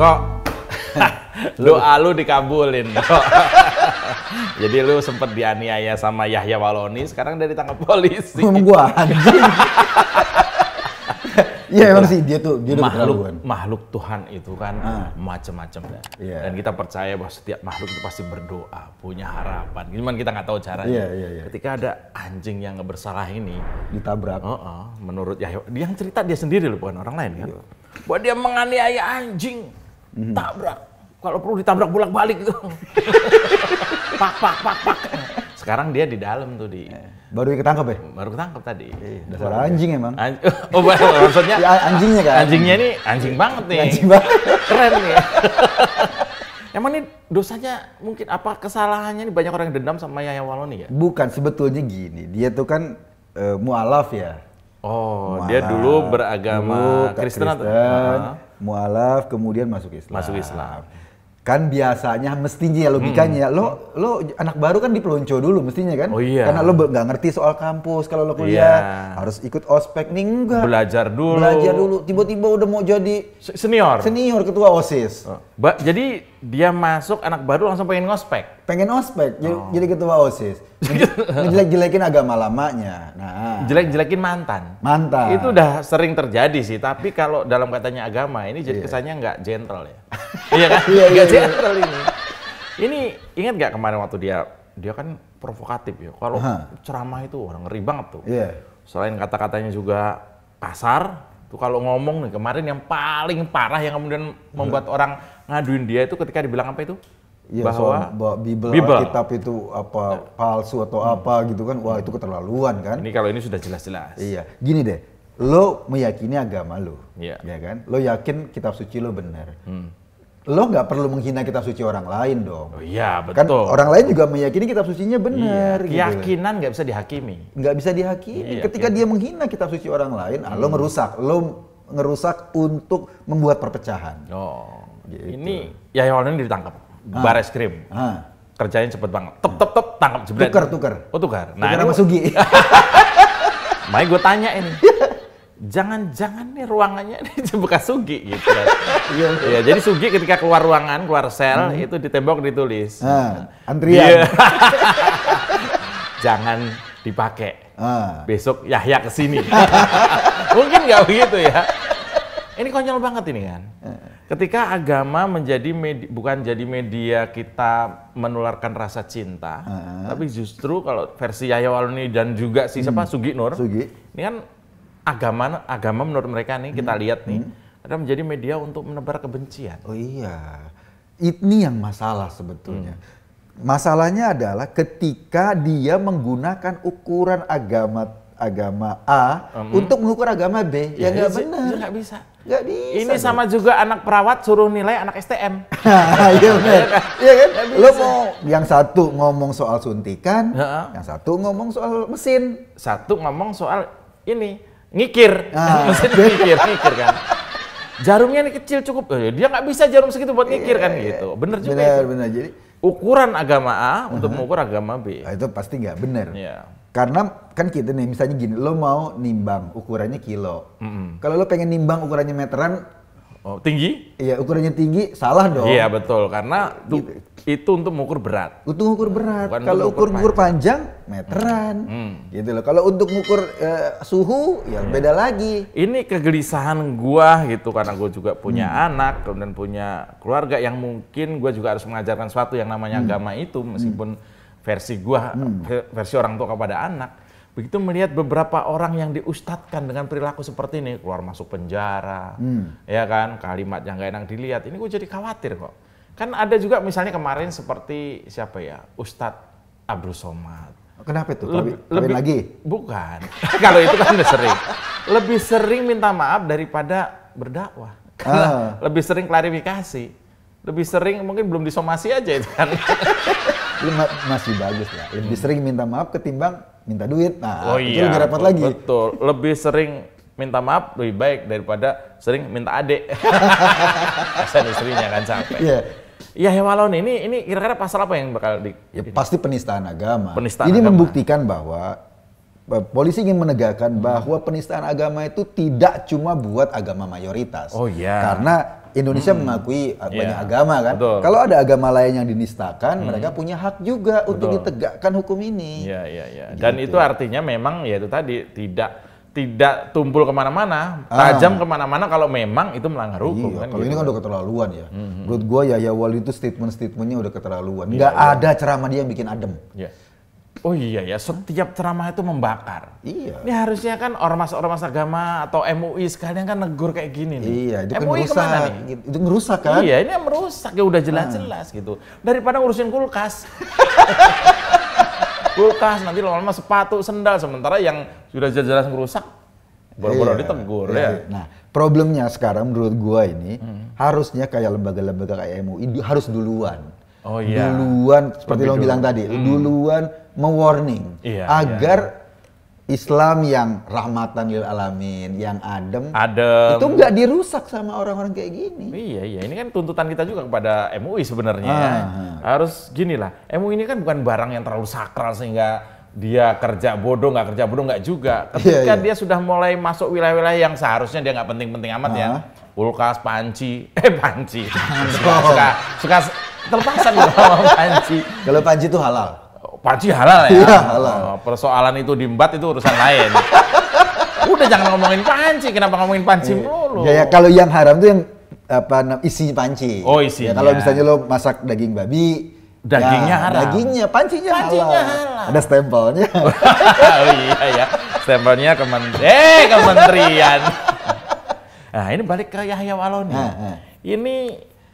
kok lu alu ah, dikabulin kok. Jadi lu sempet dianiaya sama Yahya Waloni, sekarang dari tangkap polisi. Ngomong gua anjing. Iya emang gitu. sih dia tuh dia makhluk makhluk Tuhan itu kan ah. macam-macam Yeah. Dan kita percaya bahwa setiap makhluk itu pasti berdoa, punya harapan. Cuman kita nggak tahu caranya. Yeah, yeah, yeah. Ketika ada anjing yang bersalah ini ditabrak. Uh -uh, menurut Yahya, dia yang cerita dia sendiri loh bukan orang lain kan. Yeah. Bahwa dia menganiaya anjing hmm. tabrak. Kalau perlu ditabrak bolak-balik itu. pak, pak, pak, pak. Sekarang dia di dalam tuh di... Eh, baru ketangkep ya? Baru ketangkep tadi. Iya, dasar anjing emang. Anj oh, maksudnya... Ya, anjingnya kan? Anjingnya ini anjing banget nih. Anjing banget. Keren nih. Emang ini dosanya mungkin apa kesalahannya nih banyak orang yang dendam sama Yaya Waloni ya? Bukan, sebetulnya gini. Dia tuh kan uh, mualaf ya. Oh, mualaf. dia dulu beragama dulu, Kristen, Kristen atau? mualaf kemudian masuk Islam. Masuk Islam. Kan biasanya mestinya ya logikanya hmm. lo lo anak baru kan dipelonco dulu mestinya kan? Oh iya. Karena lo nggak ngerti soal kampus kalau lo kuliah yeah. harus ikut ospek nih enggak. Belajar dulu. Belajar dulu. Tiba-tiba udah mau jadi senior. Senior ketua OSIS. Oh. Ba jadi dia masuk anak baru langsung pengen ngospek pengen ospek jadi, oh. jadi ketua osis ngejelek-jelekin agama lamanya nah jelek-jelekin mantan mantan itu udah sering terjadi sih tapi kalau dalam katanya agama ini jadi yeah. kesannya nggak gentle ya iya kan iya, iya, nggak yeah, yeah, gentle yeah. ini ini ingat nggak kemarin waktu dia dia kan provokatif ya kalau huh. ceramah itu orang ngeri banget tuh yeah. selain kata-katanya juga kasar tuh kalau ngomong nih kemarin yang paling parah yang kemudian membuat hmm. orang ngaduin dia itu ketika dibilang apa itu ya, bahwa, soal Bible, Bible kitab itu apa nah. palsu atau hmm. apa gitu kan wah itu keterlaluan kan ini kalau ini sudah jelas-jelas iya gini deh lo meyakini agama lo yeah. ya kan lo yakin kitab suci lo benar hmm. lo nggak perlu menghina kitab suci orang lain dong oh, iya kan betul kan orang lain juga meyakini kitab sucinya benar iya. gitu. keyakinan nggak bisa dihakimi nggak bisa dihakimi iya, ketika iya. dia menghina kitab suci orang lain ah, hmm. lo ngerusak lo ngerusak untuk membuat perpecahan oh gitu. ini ya awalnya ditangkap ah. bares krim. Ah. Kerjanya cepet banget. Tep, tep, tep, tangkap jebret. Tukar, tukar. Oh, tukar. Nah, tukar sama Sugi. Makanya gue tanya ini. Jangan-jangan nih ruangannya ini bekas Sugi gitu. Ya. Iya. ya, jadi Sugi ketika keluar ruangan, keluar sel, hmm. itu di tembok ditulis. Ah, iya. antrian. Dia... Jangan dipakai. Ah. Besok Yahya kesini Mungkin nggak begitu ya. Ini konyol banget ini kan. Eh. Ketika agama menjadi bukan jadi media kita menularkan rasa cinta, uh tapi justru kalau versi Yahya Waluni dan juga si siapa hmm. Sugi Nur. Sugi. Ini kan agama agama menurut mereka nih kita hmm. lihat nih hmm. ada menjadi media untuk menebar kebencian. Oh iya. Ini yang masalah sebetulnya. Hmm. Masalahnya adalah ketika dia menggunakan ukuran agama agama A hmm. untuk mengukur agama B. Ya, iya ya nggak benar. nggak bisa. Nggak bisa. Ini sama juga anak perawat suruh nilai anak STM. Iya ya Iya kan? Iya kan? Lo mau yang satu ngomong soal suntikan, ya. yang satu ngomong soal mesin. Satu ngomong soal ini ngikir. Ah. mesin ngikir, ngikir kan. Jarumnya ini kecil cukup. Eh, dia nggak bisa jarum segitu buat ngikir kan iya, gitu. Bener juga bener, itu. Bener, jadi ukuran agama A uh -huh. untuk mengukur agama B. Nah, itu pasti nggak bener Yeah. Karena kan kita nih misalnya gini, lo mau nimbang ukurannya kilo. Mm -hmm. Kalau lo pengen nimbang ukurannya meteran, Oh, tinggi? Iya, ukurannya tinggi, salah dong. Iya, betul. Karena gitu. itu, untuk mengukur berat. Untuk mengukur berat. Kalau ukur ukur panjang, panjang meteran. Hmm. Gitu loh. Kalau untuk mengukur uh, suhu, ya hmm. beda lagi. Ini kegelisahan gua gitu karena gua juga punya hmm. anak kemudian punya keluarga yang mungkin gua juga harus mengajarkan sesuatu yang namanya hmm. agama itu meskipun hmm versi gua hmm. versi orang tua kepada anak begitu melihat beberapa orang yang diustadkan dengan perilaku seperti ini keluar masuk penjara hmm. ya kan kalimat yang gak enak dilihat ini gue jadi khawatir kok kan ada juga misalnya kemarin seperti siapa ya Ustadz Abdul Somad Kenapa itu? Lebih, lebih lagi? Bukan. Kalau itu kan udah sering. Lebih sering minta maaf daripada berdakwah. Ah. Lebih sering klarifikasi. Lebih sering mungkin belum disomasi aja itu kan. lima masih bagus lah. Lebih hmm. sering minta maaf ketimbang minta duit. Nah, oh, itu iya, lebih repot lagi. Betul. Lebih sering minta maaf lebih baik daripada sering minta adik. Pesan istrinya kan sampai. Iya. Yeah. Ya Hemalon ini ini kira-kira pasal apa yang bakal di ya, pasti penistaan agama. Penistaan ini agama. membuktikan bahwa eh, polisi ingin menegakkan bahwa penistaan agama itu tidak cuma buat agama mayoritas. Oh iya. Yeah. Karena Indonesia hmm. mengakui ah, banyak iya, agama kan. Betul. Kalau ada agama lain yang dinistakan, hmm. mereka punya hak juga Betul. untuk ditegakkan hukum ini. Iya, iya, iya. Dan gitu. itu artinya memang ya itu tadi tidak tidak tumpul kemana-mana, ah. tajam ah. kemana-mana kalau memang itu melanggar hukum. Iya, kan kalau gitu. ini kan udah keterlaluan ya. Mm-hmm. Menurut gua ya ya wali itu statement-statementnya udah keterlaluan. Iya, Nggak iya, ada ceramah dia yang bikin adem. Yeah Oh iya ya, setiap ceramah itu membakar. Iya. Ini harusnya kan ormas-ormas agama atau MUI sekalian kan negur kayak gini nih. Iya, itu MUI kan merusak, kemana nih? Itu merusak kan? Iya, ini yang merusak ya udah jelas-jelas ah. gitu. Daripada ngurusin kulkas. kulkas nanti lama-lama sepatu, sendal sementara yang sudah jelas-jelas merusak baru-baru iya, ditegur iya. ya. Nah, problemnya sekarang menurut gua ini hmm. harusnya kayak lembaga-lembaga kayak MUI harus duluan. Oh iya. Duluan seperti lo bilang tadi, hmm. duluan mewarning iya, agar iya, iya. Islam yang rahmatan lil alamin, yang adem, adem. itu nggak dirusak sama orang-orang kayak gini. Iya iya, ini kan tuntutan kita juga kepada MUI sebenarnya. Ya. Ah, ah. Harus gini lah, MUI ini kan bukan barang yang terlalu sakral sehingga dia kerja bodoh nggak kerja bodoh nggak juga. Iya, Ketika iya, iya. dia sudah mulai masuk wilayah-wilayah yang seharusnya dia nggak penting-penting amat ya. ah. ya, kulkas, panci, eh panci, suka, suka, suka terpaksa gitu panci. Kalau panci itu halal panci halal ya. Iya, halal. Oh, persoalan itu diembat itu urusan lain. Udah jangan ngomongin panci, kenapa ngomongin panci iya. mulu? Ya, ya kalau yang haram tuh yang apa isi panci. Oh, isi. Ya, kalau misalnya lo masak daging babi, dagingnya ya, haram. Dagingnya, pancinya, pancinya halal. halal. Ada stempelnya. oh iya ya. Stempelnya kementerian. Eh, kementerian. Nah, ini balik ke Yahya Waloni. Nah, nah. Ini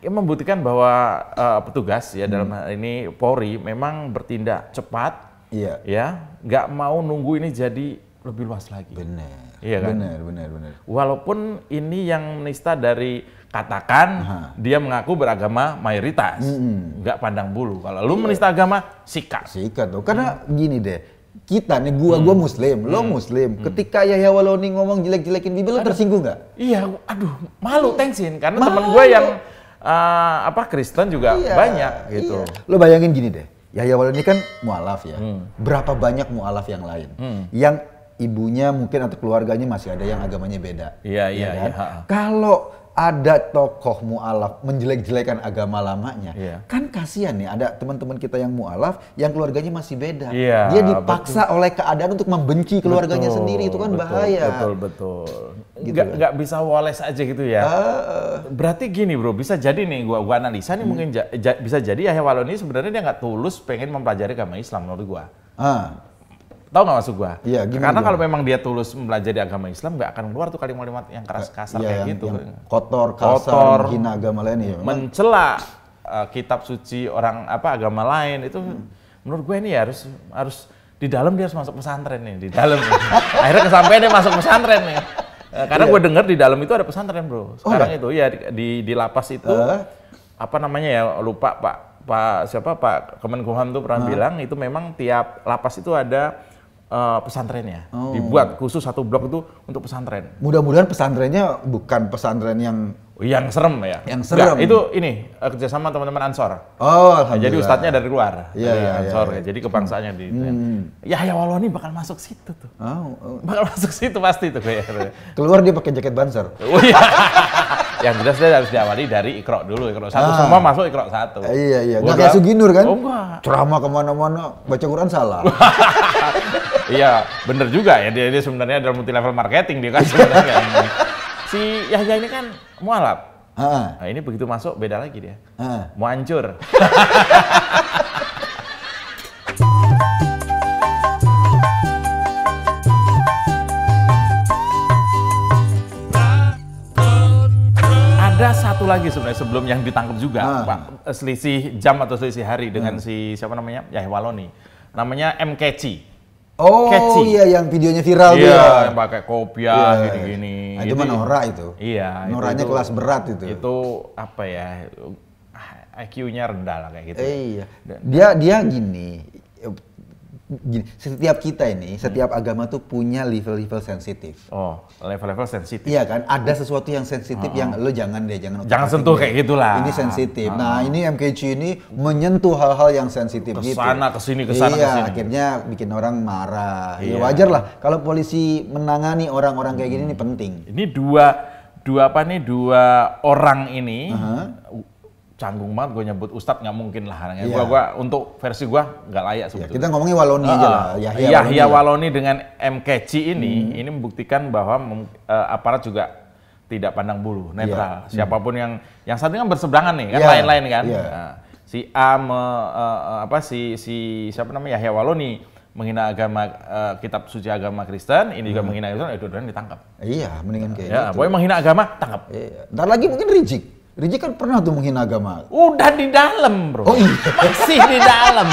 ya membuktikan bahwa uh, petugas ya hmm. dalam hal ini Polri memang bertindak cepat, iya. ya, nggak mau nunggu ini jadi lebih luas lagi. Benar. Iya kan? Benar, benar, benar. Walaupun ini yang menista dari katakan Aha. dia mengaku beragama mayoritas, mm-hmm. nggak pandang bulu. Kalau lu iya. menista agama, sikat. Sikat tuh. Karena hmm. gini deh, kita nih gua hmm. gua mm. muslim, hmm. lo mm. muslim. Hmm. Ketika Yahya Waloni ngomong jelek-jelekin Bibi, lo tersinggung nggak? Iya, aduh malu thanksin karena teman gua yang uh, apa Kristen juga iya, banyak gitu. Iya. Lo bayangin gini deh, Yahya Walin ini kan mualaf ya. Hmm. Berapa banyak mualaf yang lain hmm. yang ibunya mungkin atau keluarganya masih ada yang agamanya beda. Iya iya. Ya kan? iya. Kalau ada tokoh mualaf menjelek-jelekan agama lamanya. Yeah. Kan kasihan nih ada teman-teman kita yang mualaf yang keluarganya masih beda. Yeah, Dia dipaksa betul. oleh keadaan untuk membenci keluarganya betul, sendiri itu kan betul, bahaya. Betul betul. Gitu nggak kan? nggak ya. bisa wales aja gitu ya. Uh, Berarti gini bro, bisa jadi nih gua gua analisa nih hmm. mungkin ja, ja, bisa jadi ya walau ini sebenarnya dia nggak tulus pengen mempelajari agama Islam menurut gua. Uh. Tahu nggak maksud gua? Iya, Karena kalau memang dia tulus mempelajari agama Islam nggak akan keluar tuh kalimat-kalimat yang keras kasar ya, kayak yang, gitu. Yang kotor, kasar, kotor, hina agama lain ya. Mencela uh, kitab suci orang apa agama lain itu hmm. menurut gua ini ya harus harus di dalam dia harus masuk pesantren nih di dalam. Akhirnya kesampaian dia masuk pesantren nih. Eh, karena iya. gue dengar di dalam itu ada pesantren bro. Oh, Sekarang oh, itu ya di, di, di lapas itu uh. apa namanya ya lupa pak pak siapa pak Kemenkumham tuh pernah uh. bilang itu memang tiap lapas itu ada uh, pesantrennya oh. dibuat khusus satu blok itu untuk pesantren. Mudah-mudahan pesantrennya bukan pesantren yang yang serem ya? Yang serem. Enggak, itu ini eh, kerjasama teman-teman Ansor. Oh, nah, Jadi ustadznya dari luar, ya, dari ya, Ansor ya, iya. ya. Jadi kebangsanya di. Hmm. Ya ya ini bakal masuk situ tuh. Oh, oh. Bakal masuk situ pasti tuh kayaknya. Keluar dia pakai jaket banser. Oh iya. Yang jelas dia harus diawali dari ikrok dulu, ikrok satu ah. semua masuk ikrok satu. Eh, iya iya. Gak kayak Suginur kan? Oh enggak. Ceramah kemana-mana, baca Quran salah. iya, bener juga ya dia, dia sebenarnya ada multi level marketing dia kan sebenarnya. si Yahya ini kan mualaf. Uh. Nah, ini begitu masuk beda lagi dia. Uh. Mau hancur. ada satu lagi sebenarnya sebelum yang ditangkap juga, uh. Pak. Selisih jam atau selisih hari dengan uh. si siapa namanya? Yahya Waloni. Namanya M. Keci. Oh catchy. iya yang videonya viral iya, dia. yang pakai kopiah iya. gini-gini. Nah, itu mah Nora itu. Iya. Noranya itu, kelas berat itu. Itu apa ya? IQ-nya rendah lah kayak gitu. Eh, iya. Dia dia gini, gini, setiap kita ini, hmm. setiap agama tuh punya level-level sensitif. Oh, level-level sensitif. Iya kan, ada eh. sesuatu yang sensitif oh. yang lo jangan deh, jangan. Jangan sentuh deh. kayak gitulah. Ini sensitif. Oh. Nah, ini MKC ini menyentuh hal-hal yang sensitif kesana, gitu. Kesana kesini kesana iya, kesini. akhirnya bikin orang marah. Ya iya. Ya wajar lah. Kalau polisi menangani orang-orang kayak gini ini penting. Ini dua dua apa nih dua orang ini uh -huh canggung banget gue nyebut ustadz nggak mungkin lah orangnya. Yeah. Gua, iya. gua untuk versi gue nggak layak iya, sebetulnya. Yeah, kita ngomongin Waloni uh, aja lah. Yahya, Yahya Waloni, Waloni dengan MKC ini hmm. ini membuktikan bahwa uh, aparat juga tidak pandang bulu, iya. netral. Yeah. Hmm. Siapapun hmm. yang yang satu kan berseberangan nih kan lain-lain yeah. kan. Yeah. Nah, si A me, uh, apa si si siapa namanya Yahya Waloni menghina agama uh, kitab suci agama Kristen, ini juga hmm. menghina Islam, itu dan ditangkap. Iya, mendingan kayak ya, gitu. Pokoknya menghina agama, tangkap. Iya. Dan lagi mungkin rizik. Rizky kan pernah tuh menghina agama. Udah di dalam, bro. Oh iya. Masih di dalam.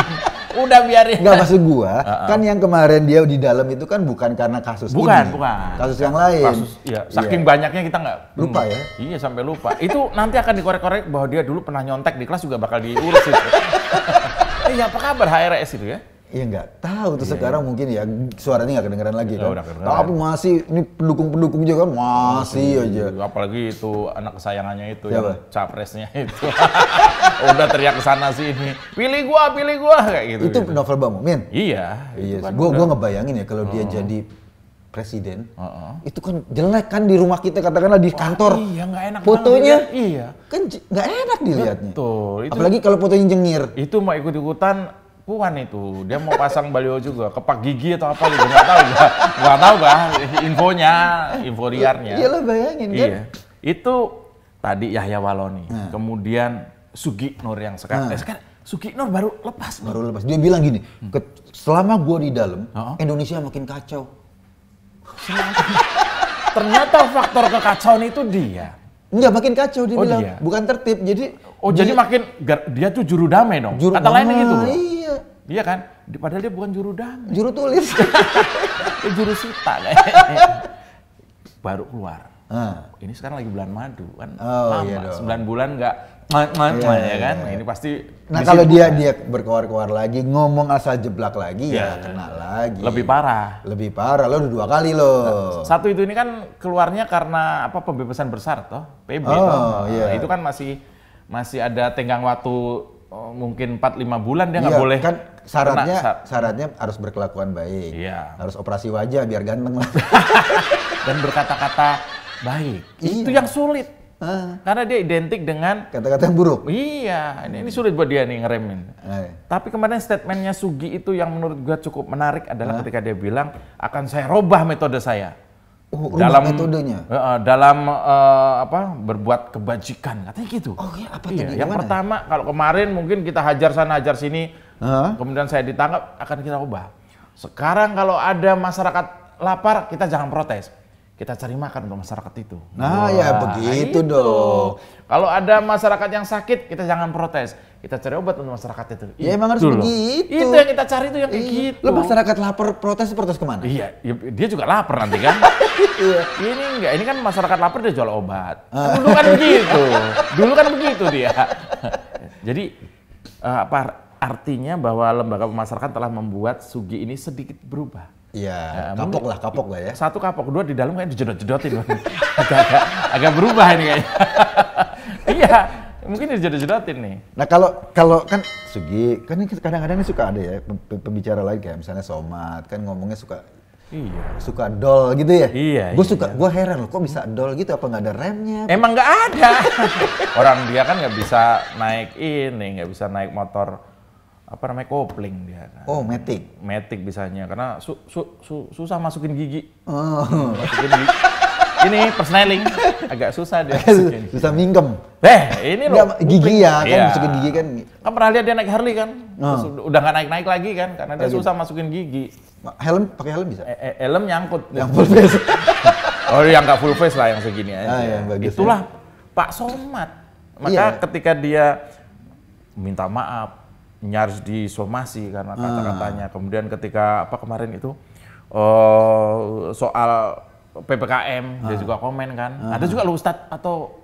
Udah biarin. Enggak maksud gua, uh -uh. kan yang kemarin dia di dalam itu kan bukan karena kasus bukan, ini. Bukan, bukan. Kasus yang lain. Kasus, ya, saking iya. banyaknya kita nggak lupa ya. Iya, sampai lupa. itu nanti akan dikorek-korek bahwa dia dulu pernah nyontek di kelas juga bakal diurus itu. Iya, apa kabar HRS itu ya? Iya nggak tahu tuh yeah. sekarang mungkin ya suaranya nggak kedengeran lagi kan. Udah Tapi masih ini pendukung-pendukung juga kan masih, hmm. aja. Apalagi itu anak kesayangannya itu Siapa? yang capresnya itu. Udah teriak ke sana sini. Pilih gua, pilih gua kayak gitu. Itu gitu. novel Bang Min. Iya. Iya. Kan gua gua ngebayangin ya kalau hmm. dia jadi presiden uh -uh. itu kan jelek kan di rumah kita katakanlah di kantor iya nggak enak fotonya iya kan nggak enak dilihatnya Betul, itu, apalagi kalau fotonya jengir itu mau ikut ikutan Puan itu dia mau pasang baliho juga kepak gigi atau apa gitu nggak tahu gak, nggak tahu gak infonya info liarnya iya lo bayangin kan. iya. itu tadi Yahya Waloni hmm. kemudian Sugi Nur yang sekarang hmm. sekarang Sugi Nur baru lepas baru lepas dia bilang gini hmm. selama gua di dalam uh Indonesia makin kacau ternyata faktor kekacauan itu dia Enggak makin kacau dia oh, bilang, dia? bukan tertib. Jadi Oh dia, jadi makin dia tuh juru damai dong. Juru Kata lainnya gitu. Iya. Iya kan? Padahal dia bukan juru damai. Juru tulis. juru sita Baru keluar. Ah. Ini sekarang lagi bulan madu kan oh, lama iya dong. 9 bulan nggak iya, ya iya, kan. Iya. Ini pasti Nah, kalau dia kan? dia berkoar-koar lagi, ngomong asal jeblak lagi ya, ya kena lagi. Lebih parah. Lebih parah. Lo udah dua kali lo. Nah, satu itu ini kan keluarnya karena apa pembebasan besar toh, PB oh, toh. Nah, iya. Itu kan masih masih ada tenggang waktu oh, mungkin 4-5 bulan dia nggak iya, boleh kan syaratnya kena, syaratnya harus berkelakuan baik iya. harus operasi wajah biar ganteng dan berkata-kata baik iya. itu yang sulit ah. karena dia identik dengan kata-kata yang buruk iya ini, ini sulit buat dia nih ngeremin Ay. Eh. tapi kemarin statementnya Sugi itu yang menurut gue cukup menarik adalah ah. ketika dia bilang akan saya robah metode saya Oh, dalam metodenya. Uh, dalam uh, apa berbuat kebajikan katanya gitu. Oh iya apa iya. Yang pertama kalau kemarin mungkin kita hajar sana hajar sini, uh-huh. kemudian saya ditangkap akan kita ubah. Sekarang kalau ada masyarakat lapar kita jangan protes kita cari makan untuk masyarakat itu. Nah, ya, Wah, ya begitu itu. dong. Kalau ada masyarakat yang sakit, kita jangan protes. Kita cari obat untuk masyarakat itu. Ya itu emang harus loh. begitu. Itu yang kita cari itu yang kayak iya. gitu. Lo masyarakat lapar protes protes kemana? Iya, ya, dia juga lapar nanti kan. iya. ini enggak, ini kan masyarakat lapar dia jual obat. Ah. Kan dulu kan begitu. Dulu kan begitu dia. Jadi eh, apa artinya bahwa lembaga pemasarakan telah membuat Sugi ini sedikit berubah. Iya, nah, kapok lah, kapok lah ya. Satu kapok, dua di dalam kayak dijedot-jedotin. agak, agak, berubah ini kayaknya. iya, mungkin dijedot-jedotin nih. Nah kalau kalau kan Sugi, kan kadang-kadang ini suka ada ya pembicara lain kayak misalnya Somat, kan ngomongnya suka Iya. Suka dol gitu ya? Iya. Gue suka, iya. gue heran loh, kok bisa dol gitu? Apa nggak ada remnya? Emang nggak ada. Orang dia kan nggak bisa naik ini, nggak bisa naik motor apa namanya kopling dia kan. Oh, metik. Metik bisanya karena su, su, su, susah masukin gigi. Oh. Masukin gigi. ini persneling agak susah dia. Masukin. susah minggem. Eh, ini loh. gigi ya kan iya. masukin gigi kan. Kan pernah lihat dia naik Harley kan? Oh. udah nggak naik-naik lagi kan karena dia lagi. susah masukin gigi. Helm pakai helm bisa? E, helm nyangkut. Yang full face. oh, yang nggak full face lah yang segini aja. Ah, iya, Itulah ya. Pak somat Maka iya. ketika dia minta maaf, nyaris disomasi karena hmm. kata-katanya. Kemudian ketika apa kemarin itu uh, soal PPKM hmm. dia juga komen kan. Hmm. Ada juga loh Ustadz atau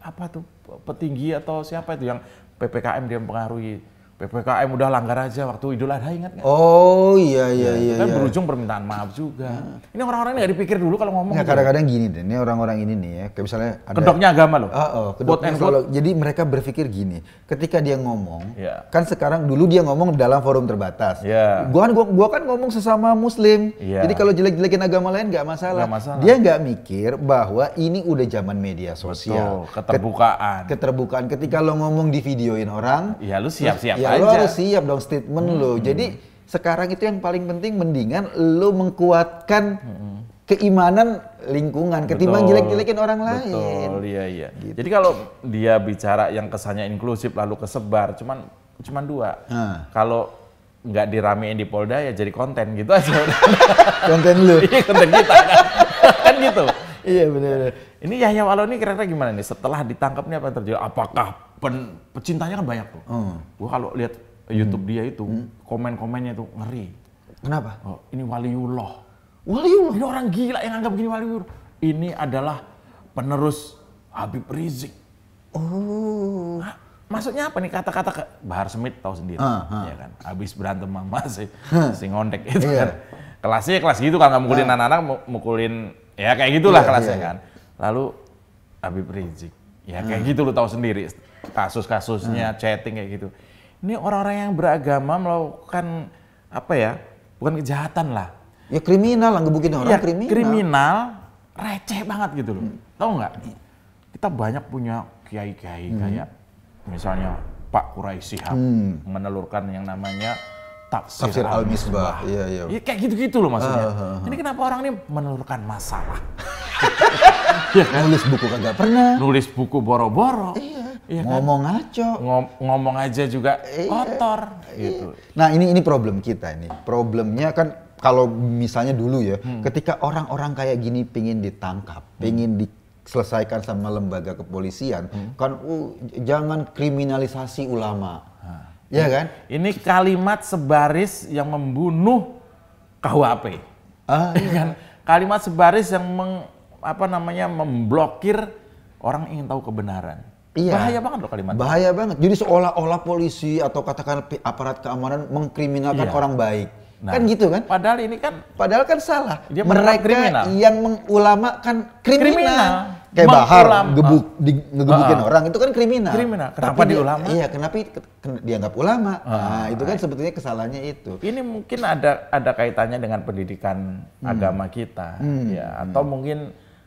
apa tuh petinggi atau siapa itu yang PPKM dia mempengaruhi PPKM udah langgar aja waktu Idul Adha ingat nggak? Oh iya iya ya, iya. Kan iya. berujung permintaan maaf juga. Nah. Ini orang-orang ini nggak dipikir dulu kalau ngomong. Nah, kadang-kadang gini deh, ini orang-orang ini nih ya, kayak misalnya ada, kedoknya agama loh. Oh, oh kedoknya kalau jadi mereka berpikir gini, ketika dia ngomong, yeah. kan sekarang dulu dia ngomong dalam forum terbatas. Yeah. Gua kan gua, gua kan ngomong sesama muslim. Yeah. Jadi kalau jelek-jelekin agama lain nggak masalah. Gak masalah. Dia nggak mikir bahwa ini udah zaman media sosial. Betul, keterbukaan. Keterbukaan ketika lo ngomong di videoin orang, ya lu siap-siap ya, aja. Lu harus siap dong statement hmm. lu. Jadi sekarang itu yang paling penting mendingan lo mengkuatkan hmm. keimanan lingkungan ketimbang jelek-jelekin orang lain. Betul, iya iya. Gitu. Jadi kalau dia bicara yang kesannya inklusif lalu kesebar, cuman cuman dua. Hmm. Kalau nggak diramein di Polda ya jadi konten gitu aja. konten lu. Iya konten kita kan. kan gitu. Iya benar. Ini Yahya Waloni kira-kira gimana nih setelah ditangkap nih apa yang terjadi? Apakah pen, pecintanya kan banyak tuh? Hmm. Gue kalau lihat YouTube hmm. dia itu hmm. komen-komennya itu ngeri. Kenapa? Oh, ini waliullah. Waliullah. Ini orang gila yang anggap gini waliullah. Ini adalah penerus Habib Rizik. Oh. Hah? maksudnya apa nih kata-kata ke Bahar Smith tahu sendiri uh, uh. ya kan habis berantem sama si, si ngondek itu yeah. kan kelasnya ya kelas gitu kan nggak mukulin ah. anak-anak uh. mukulin Ya kayak gitulah iya, kelasnya iya. kan. Lalu Habib Rizik. Ya kayak gitu lu tahu sendiri kasus-kasusnya, hmm. chatting kayak gitu. Ini orang-orang yang beragama melakukan apa ya? Bukan kejahatan lah. Ya kriminal, lah ngebukin orang ya, kriminal. Kriminal receh banget gitu loh. Hmm. Tahu nggak? Kita banyak punya kiai-kiai hmm. kayak misalnya Pak Quraisy hmm. menelurkan yang namanya tafsir, al misbah. Iya, iya. Ya, kayak gitu-gitu loh maksudnya. Uh, ah, uh, ah, uh. Ah. Ini kenapa orang ini menelurkan masalah? ya kan? Nulis buku kagak pernah. Nulis buku boro-boro. Iya. iya. kan? Ngomong ngaco. Ngom ngomong aja juga iya, kotor iya. gitu. Nah, ini ini problem kita ini. Problemnya kan kalau misalnya dulu ya, hmm. ketika orang-orang kayak gini pingin ditangkap, hmm. pingin di sama lembaga kepolisian hmm. kan uh, jangan kriminalisasi ulama Iya kan? Ini kalimat sebaris yang membunuh KUHP. Ah, iya. iya. kan? Kalimat sebaris yang meng, apa namanya memblokir orang ingin tahu kebenaran. Iya. Bahaya banget loh kalimat. Bahaya itu. banget. Jadi seolah-olah polisi atau katakan aparat keamanan mengkriminalkan iya. orang baik. Nah, kan gitu kan? Padahal ini kan padahal kan salah. Dia mereka kriminal. yang mengulamakan kriminal. kriminal kayak Bahar gebuk ah. di, ngegebukin uh, orang itu kan kriminal. Kriminal. Kenapa Tapi di ulama? Iya, kenapa dianggap ulama? Uh, nah, itu kan sebetulnya kesalahannya itu. Ini mungkin ada ada kaitannya dengan pendidikan hmm. agama kita hmm. ya atau hmm. mungkin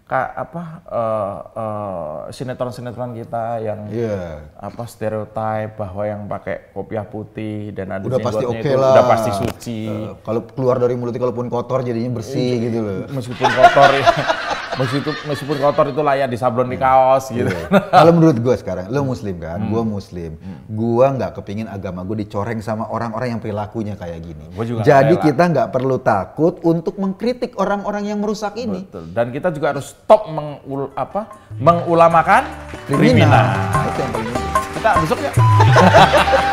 ka, apa eh, eh, sinetron-sinetron uh, uh, sinetron -sinetron kita yang yeah. apa stereotip bahwa yang pakai kopiah putih dan ada udah pasti oke okay lah. udah pasti suci. Uh, kalau keluar dari mulutnya kalaupun kotor jadinya bersih iya. gitu loh. Meskipun kotor ya. meskipun meskipun kotor itu layak disablon di kaos gitu. Iya. Kalau menurut gue sekarang, lo muslim kan, hmm. gue muslim, hmm. gue nggak kepingin agama gue dicoreng sama orang-orang yang perilakunya kayak gini. Gua juga Jadi gak kita nggak perlu takut untuk mengkritik orang-orang yang merusak ini. Betul. Dan kita juga harus stop mengul apa mengulamakan kriminal. kriminal. Kita besok ya.